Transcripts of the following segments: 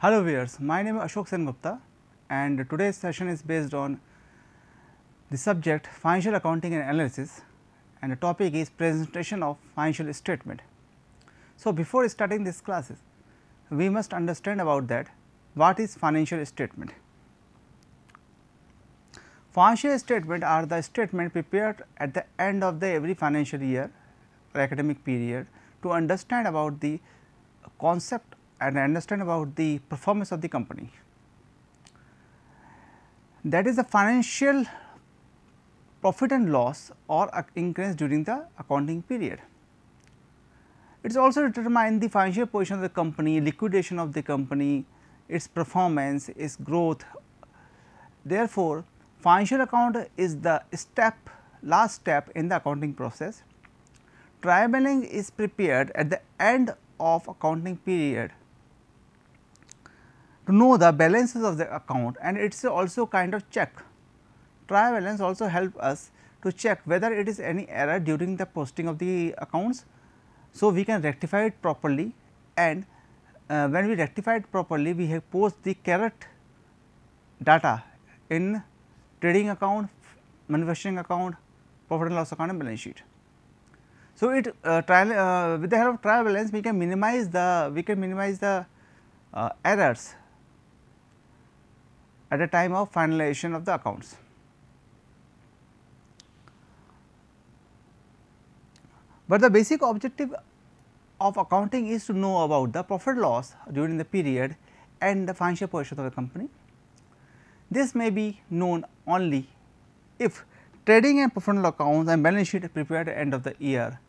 Hello viewers, my name is Ashok Sen Gupta and today's session is based on the subject financial accounting and analysis and the topic is presentation of financial statement. So, before starting this classes, we must understand about that what is financial statement. Financial statement are the statement prepared at the end of the every financial year or academic period to understand about the concept and I understand about the performance of the company. That is the financial profit and loss or increase during the accounting period. It is also determine the financial position of the company, liquidation of the company, its performance, its growth. Therefore, financial account is the step last step in the accounting process. Trial balance is prepared at the end of accounting period to know the balances of the account and it is also kind of check. Trial balance also help us to check whether it is any error during the posting of the accounts. So, we can rectify it properly and uh, when we rectify it properly we have post the correct data in trading account, manufacturing account, profit and loss account and balance sheet. So, it uh, trial, uh, with the help of trial balance we can minimize the we can minimize the uh, errors at the time of finalization of the accounts. But the basic objective of accounting is to know about the profit loss during the period and the financial position of the company. This may be known only if trading and profit and loss accounts and balance sheet are prepared at the end of the year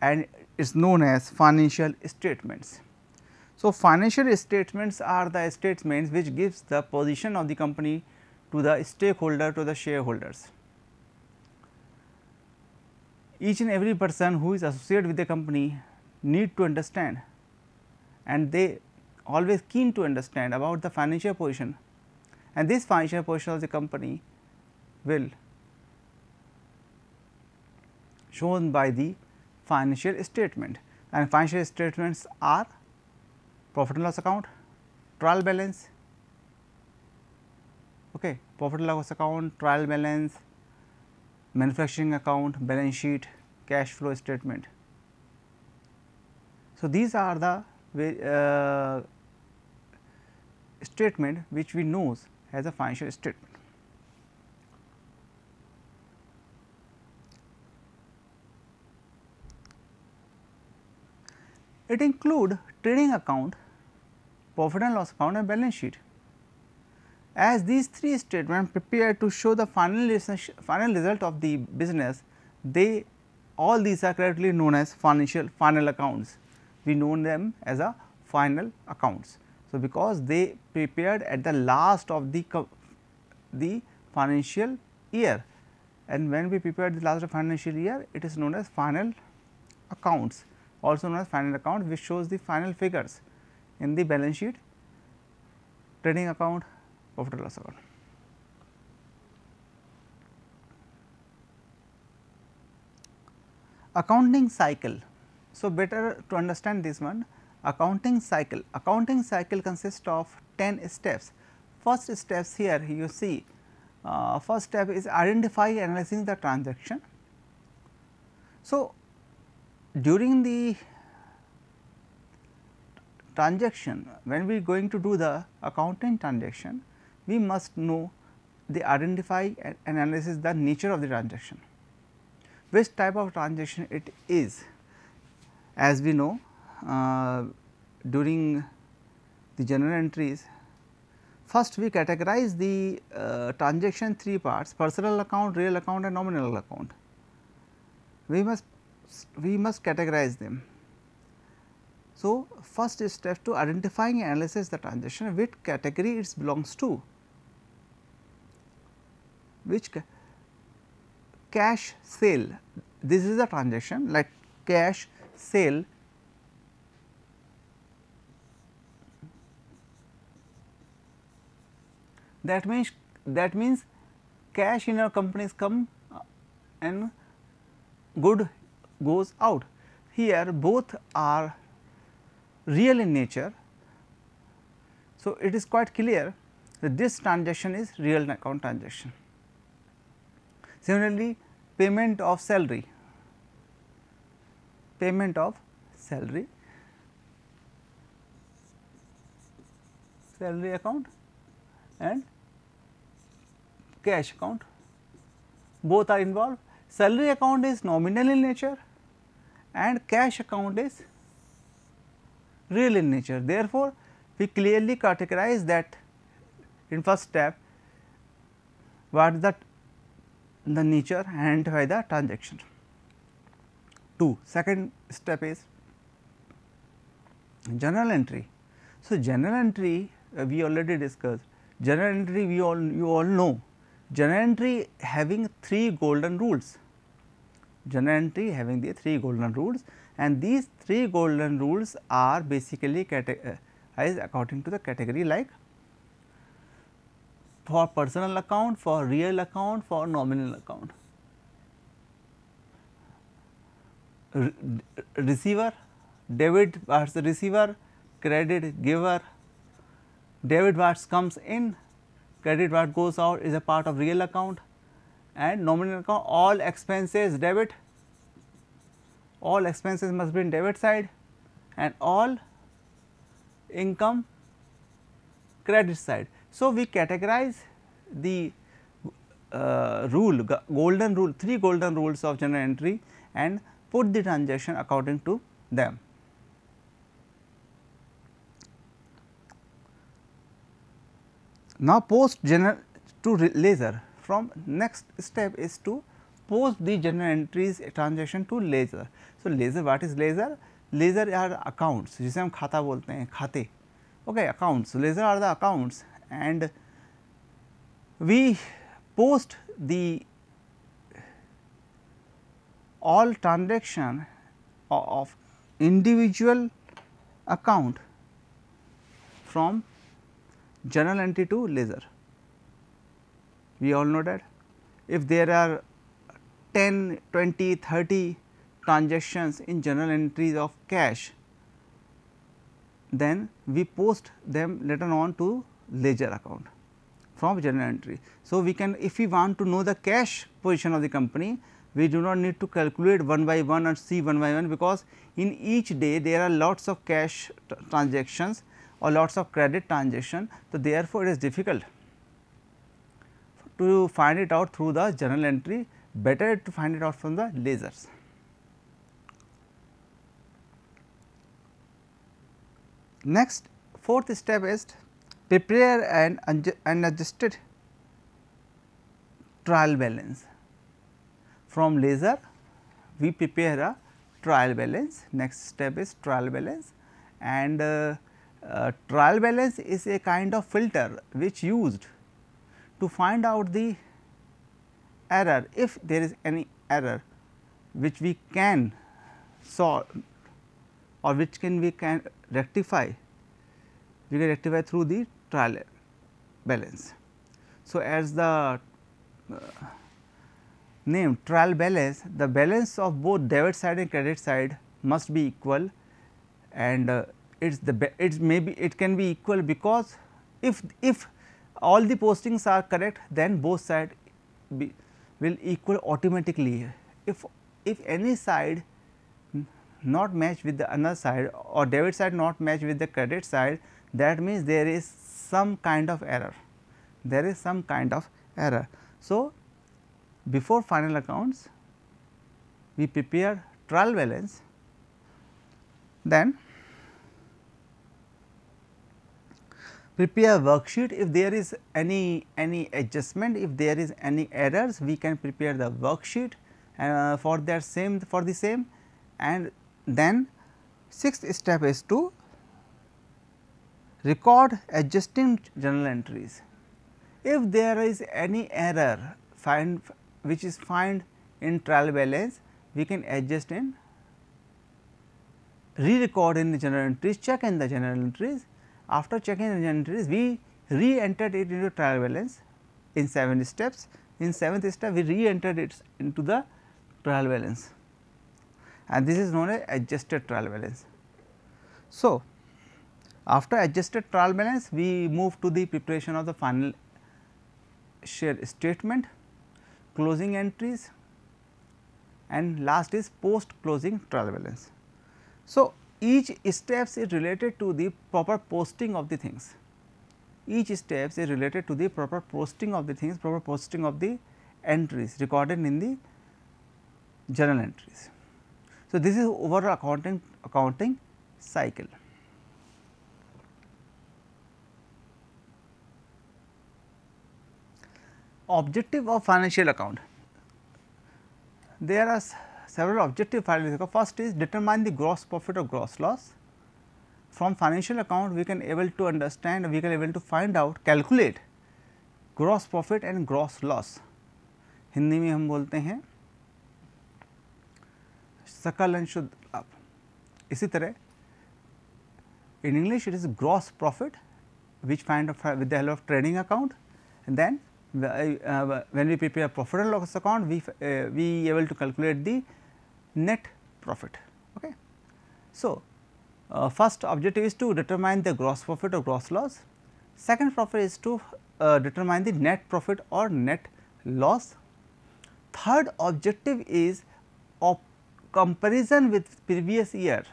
and is known as financial statements. So, financial statements are the statements which gives the position of the company to the stakeholder to the shareholders. Each and every person who is associated with the company need to understand and they always keen to understand about the financial position and this financial position of the company will shown by the financial statement and financial statements are profit and loss account, trial balance, okay, profit and loss account, trial balance, manufacturing account, balance sheet, cash flow statement. So, these are the uh, statement which we know as a financial statement. It include trading account, profit and loss account and balance sheet. As these three statements prepare to show the final, final result of the business, they all these are correctly known as financial final accounts. We know them as a final accounts. So, because they prepared at the last of the, the financial year and when we prepare the last of financial year, it is known as final accounts also known as final account which shows the final figures in the balance sheet, trading account, profit and loss account. Accounting cycle. So, better to understand this one accounting cycle. Accounting cycle consists of 10 steps. First steps here you see uh, first step is identify analyzing the transaction. So, during the transaction when we are going to do the accounting transaction we must know the identify and analysis the nature of the transaction which type of transaction it is as we know uh, during the general entries first we categorize the uh, transaction three parts personal account real account and nominal account we must we must categorize them. So, first step to identifying and analysis the transition which category it belongs to, which ca cash sale this is the transaction like cash sale that means that means cash in our companies come and good goes out. Here both are real in nature. So, it is quite clear that this transaction is real account transaction. Similarly, payment of salary, payment of salary, salary account and cash account both are involved. Salary account is nominal in nature and cash account is real in nature. Therefore, we clearly categorize that in first step what is the, the nature and identify the transaction. Two second Second step is general entry. So, general entry uh, we already discussed, general entry we all you all know, general entry having 3 golden rules journal entry having the 3 golden rules and these 3 golden rules are basically categorized uh, according to the category like for personal account, for real account, for nominal account. Re receiver, debit bars the receiver, credit giver, debit bars comes in, credit bar goes out is a part of real account, and nominal account all expenses debit, all expenses must be in debit side and all income credit side. So, we categorize the uh, rule golden rule three golden rules of general entry and put the transaction according to them. Now, post general to laser from next step is to post the journal entries transaction to ledger. So, ledger what is ledger? Ledger are accounts जिसे हम खाता बोलते okay accounts ledger are the accounts and we post the all transaction of individual account from journal entry to ledger we all know that. If there are 10, 20, 30 transactions in general entries of cash, then we post them later on to ledger account from general entry. So, we can if we want to know the cash position of the company, we do not need to calculate one by one and see one by one because in each day there are lots of cash transactions or lots of credit transaction. So, therefore, it is difficult to find it out through the journal entry, better to find it out from the lasers. Next, fourth step is prepare an, adjusted trial balance. From laser, we prepare a trial balance. Next step is trial balance and uh, uh, trial balance is a kind of filter which used to find out the error if there is any error which we can solve or which can we can rectify we can rectify through the trial balance. So, as the uh, name trial balance the balance of both debit side and credit side must be equal and uh, it's the it may be it can be equal because if if all the postings are correct then both side be, will equal automatically. If, if any side not match with the another side or debit side not match with the credit side that means there is some kind of error, there is some kind of error. So, before final accounts we prepare trial balance then prepare worksheet if there is any any adjustment if there is any errors we can prepare the worksheet uh, for that same for the same and then sixth step is to record adjusting journal entries. If there is any error find which is found in trial balance we can adjust in re-record in the general entries check in the general entries after checking the entries we re-entered it into trial balance in 7 steps. In 7th step we re-entered it into the trial balance and this is known as adjusted trial balance. So, after adjusted trial balance we move to the preparation of the final share statement, closing entries and last is post closing trial balance. So, each steps is related to the proper posting of the things. Each steps is related to the proper posting of the things, proper posting of the entries recorded in the journal entries. So, this is over accounting accounting cycle. Objective of financial account. There are several objective parameters. First is determine the gross profit or gross loss. From financial account we can able to understand, we can able to find out, calculate gross profit and gross loss. Hindi में hum bolte hain सकल and शुद्ध in English it is gross profit which find with the help of trading account and then uh, when we prepare profit and loss account we uh, we able to calculate the net profit. Okay. So, uh, first objective is to determine the gross profit or gross loss, second profit is to uh, determine the net profit or net loss, third objective is of comparison with previous year.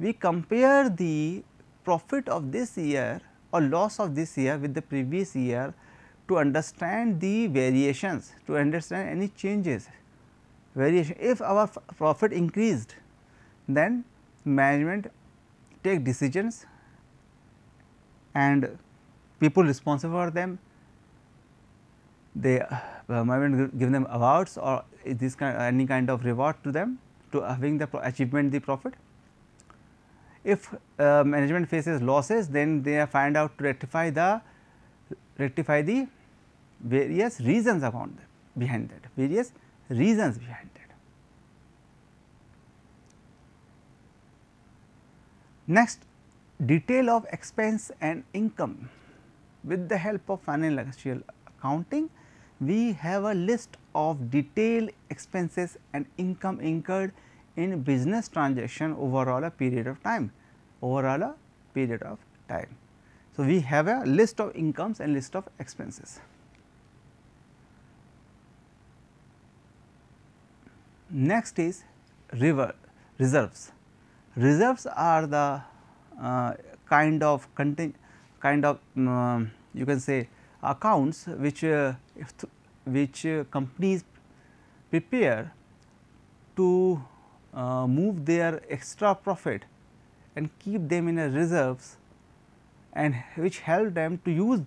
We compare the profit of this year or loss of this year with the previous year to understand the variations, to understand any changes variation. If our profit increased, then management take decisions and people responsible for them, they uh, management give them awards or this kind, any kind of reward to them to having the achievement the profit. If uh, management faces losses, then they find out to rectify the rectify the various reasons about them behind that various reasons behind that. Next detail of expense and income with the help of financial accounting we have a list of detailed expenses and income incurred in business transaction overall a period of time overall a period of time. So, we have a list of incomes and list of expenses. Next is river reserves. Reserves are the uh, kind of contain kind of um, you can say accounts which uh, which uh, companies prepare to uh, move their extra profit and keep them in a reserves and which help them to use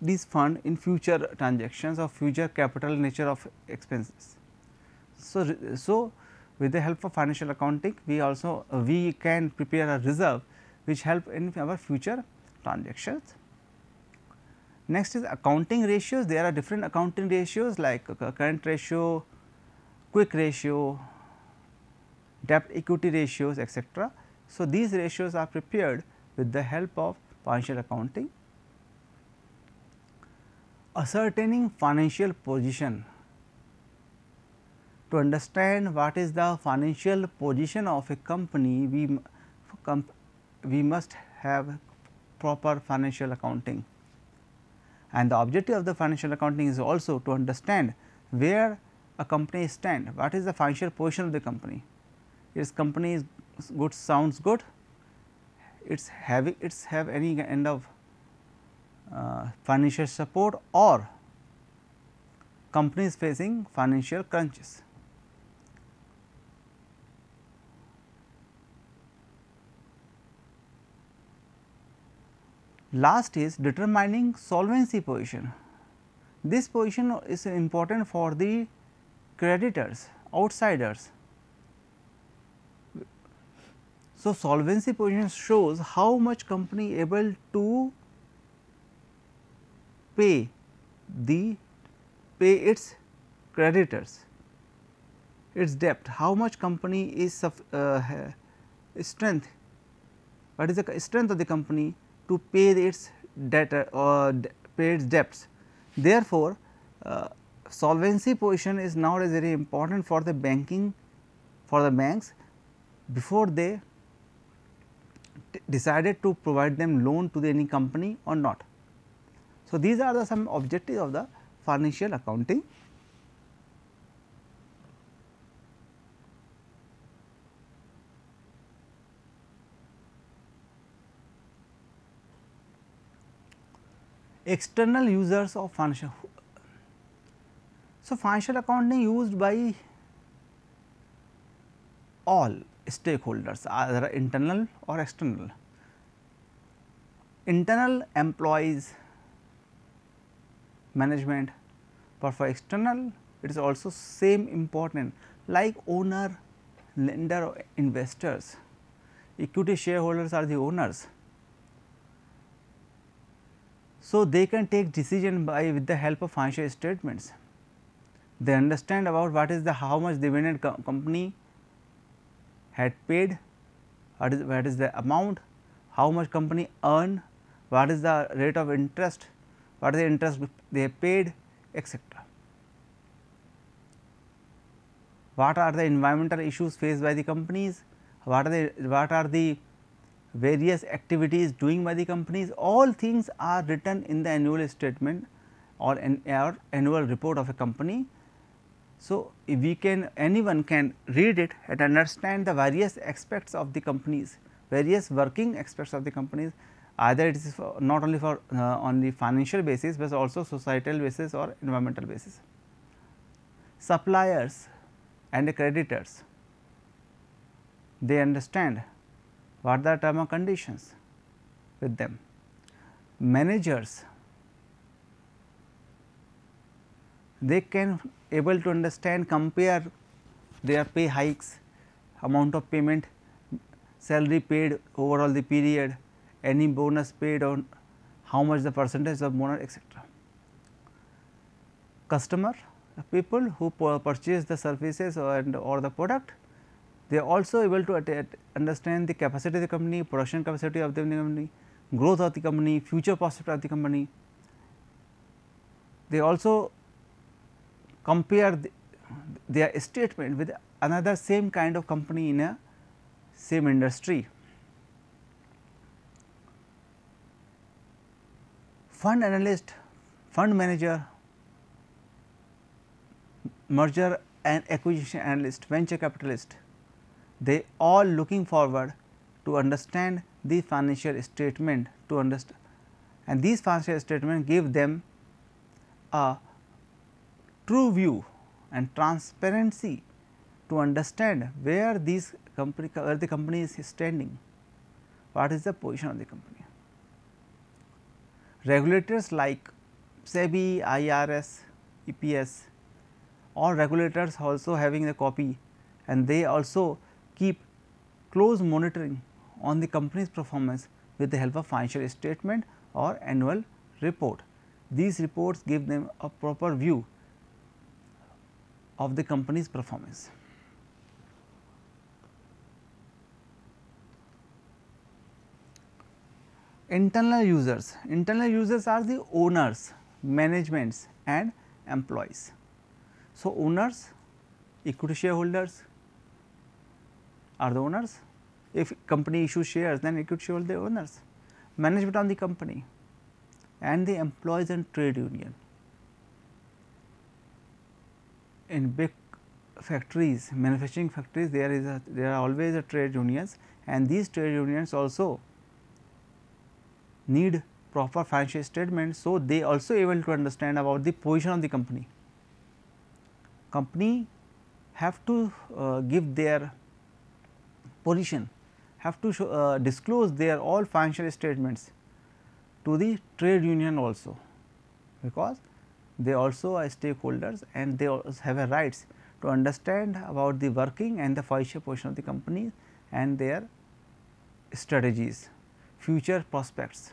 this fund in future transactions or future capital nature of expenses. So, so with the help of financial accounting we also uh, we can prepare a reserve which help in our future transactions. Next is accounting ratios there are different accounting ratios like current ratio, quick ratio, debt equity ratios etc. So, these ratios are prepared with the help of financial accounting. Ascertaining financial position to understand what is the financial position of a company, we, comp we must have proper financial accounting. And the objective of the financial accounting is also to understand where a company stand, what is the financial position of the company. Its company is good sounds good, its having its have any kind of uh, financial support or companies facing financial crunches. Last is determining solvency position. This position is important for the creditors, outsiders. So, solvency position shows how much company able to pay the pay its creditors, its debt, how much company is uh, strength, what is the strength of the company to pay its debt or uh, pay its debts. Therefore, uh, solvency position is now very important for the banking for the banks before they decided to provide them loan to the any company or not. So, these are the some objectives of the financial accounting external users of financial. So, financial accounting used by all stakeholders either internal or external. Internal employees management but for external it is also same important like owner, lender, investors, equity shareholders are the owners so, they can take decision by with the help of financial statements. They understand about what is the how much dividend co company had paid, what is, what is the amount, how much company earn, what is the rate of interest, what is the interest they paid etc. What are the environmental issues faced by the companies, what are the, what are the various activities doing by the companies all things are written in the annual statement or an or annual report of a company. So, we can anyone can read it and understand the various aspects of the companies, various working aspects of the companies either it is not only for uh, on the financial basis, but also societal basis or environmental basis. Suppliers and creditors, they understand what are the term and conditions with them. Managers they can able to understand compare their pay hikes, amount of payment, salary paid overall the period, any bonus paid on how much the percentage of bonus etc. Customer people who purchase the services or and or the product they are also able to understand the capacity of the company, production capacity of the company, growth of the company, future prospect of the company. They also compare the, their statement with another same kind of company in a same industry. Fund analyst, fund manager, merger and acquisition analyst, venture capitalist, they all looking forward to understand the financial statement to understand and these financial statement give them a true view and transparency to understand where these company where the company is standing what is the position of the company regulators like SEBI, IRS, EPS all regulators also having the copy and they also keep close monitoring on the company's performance with the help of financial statement or annual report. These reports give them a proper view of the company's performance. Internal users. Internal users are the owners, managements and employees. So, owners, equity shareholders, are the owners. If company issues shares then equity shareholders the owners, management on the company and the employees and trade union. In big factories, manufacturing factories there is a, there are always a trade unions and these trade unions also need proper financial statement. So, they also able to understand about the position of the company. Company have to uh, give their position have to show, uh, disclose their all financial statements to the trade union also because they also are stakeholders and they have a rights to understand about the working and the financial position of the company and their strategies, future prospects.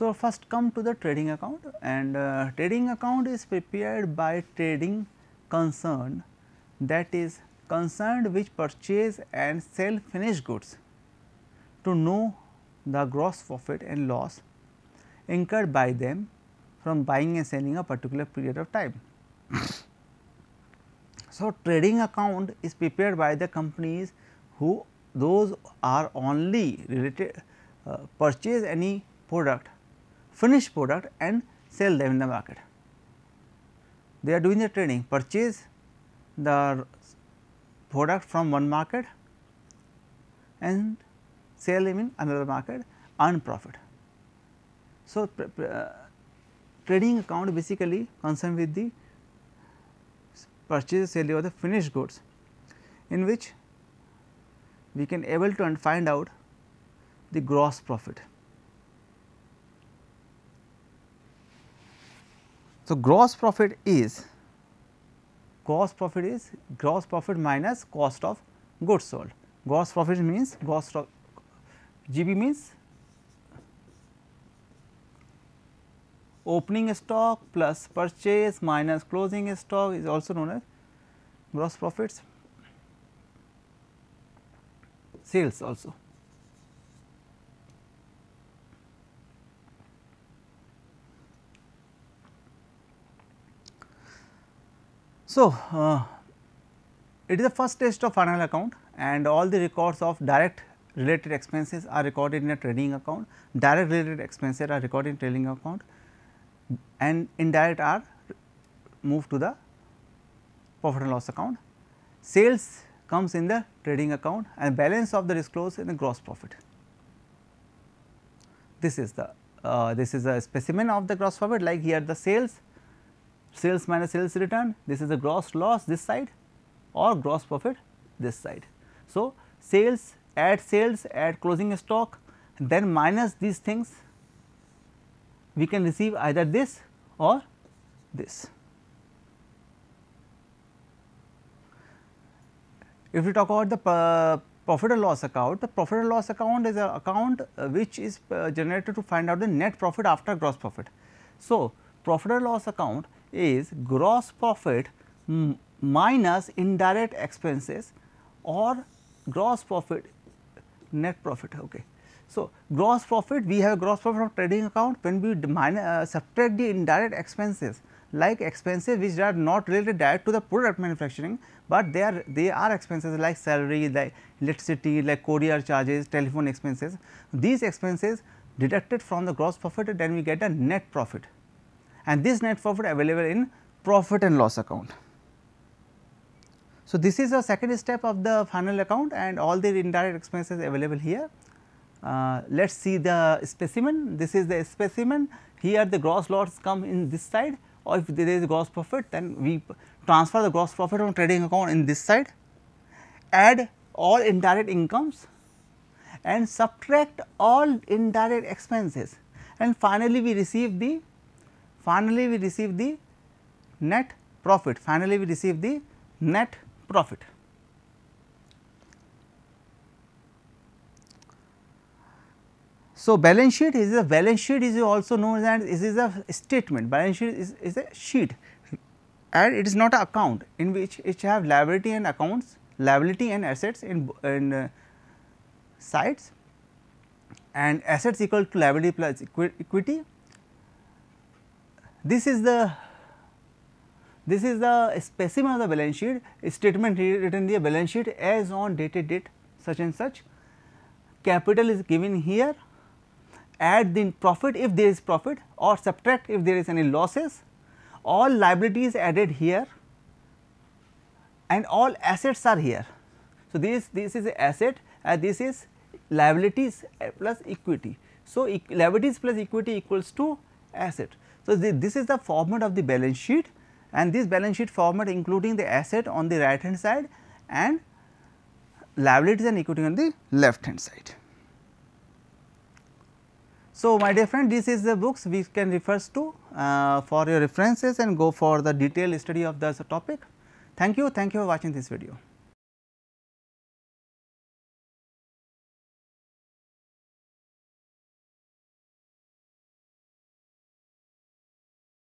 So, first come to the trading account and uh, trading account is prepared by trading concern that is concerned which purchase and sell finished goods to know the gross profit and loss incurred by them from buying and selling a particular period of time. so, trading account is prepared by the companies who those are only related uh, purchase any product finished product and sell them in the market. They are doing the trading purchase the product from one market and sell them in another market earn profit. So, uh, trading account basically concerned with the purchase sale of the finished goods in which we can able to find out the gross profit. So, gross profit is gross profit is gross profit minus cost of goods sold. Gross profit means gross GB means opening stock plus purchase minus closing stock is also known as gross profits sales also So, uh, it is the first test of final account and all the records of direct related expenses are recorded in a trading account, direct related expenses are recorded in trading account and indirect are moved to the profit and loss account. Sales comes in the trading account and balance of the disclose in the gross profit. This is the uh, this is a specimen of the gross profit like here the sales sales minus sales return this is the gross loss this side or gross profit this side. So, sales add sales add closing stock then minus these things we can receive either this or this. If we talk about the uh, profit and loss account, the profit and loss account is an account uh, which is uh, generated to find out the net profit after gross profit. So, profit and loss account is gross profit minus indirect expenses or gross profit net profit. Okay. So, gross profit we have gross profit of trading account when we minus, uh, subtract the indirect expenses like expenses which are not related direct to the product manufacturing, but they are they are expenses like salary, like electricity, like courier charges, telephone expenses. These expenses deducted from the gross profit then we get a net profit and this net profit available in profit and loss account. So, this is the second step of the final account and all the indirect expenses available here. Uh, let us see the specimen, this is the specimen, here the gross loss come in this side or if there is gross profit then we transfer the gross profit from trading account in this side, add all indirect incomes and subtract all indirect expenses and finally, we receive the finally we receive the net profit finally we receive the net profit so balance sheet is a balance sheet is also known as this is a statement balance sheet is, is a sheet and it is not an account in which it have liability and accounts liability and assets in, in uh, sides and assets equal to liability plus equi equity this is the this is the specimen of the balance sheet statement written in the balance sheet as on dated date such and such. Capital is given here, add the profit if there is profit or subtract if there is any losses, all liabilities added here and all assets are here. So, this, this is asset and this is liabilities plus equity. So, liabilities plus equity equals to asset. So, the, this is the format of the balance sheet and this balance sheet format including the asset on the right hand side and liabilities and equity on the left hand side. So, my dear friend this is the books we can refer to uh, for your references and go for the detailed study of this topic. Thank you, thank you for watching this video.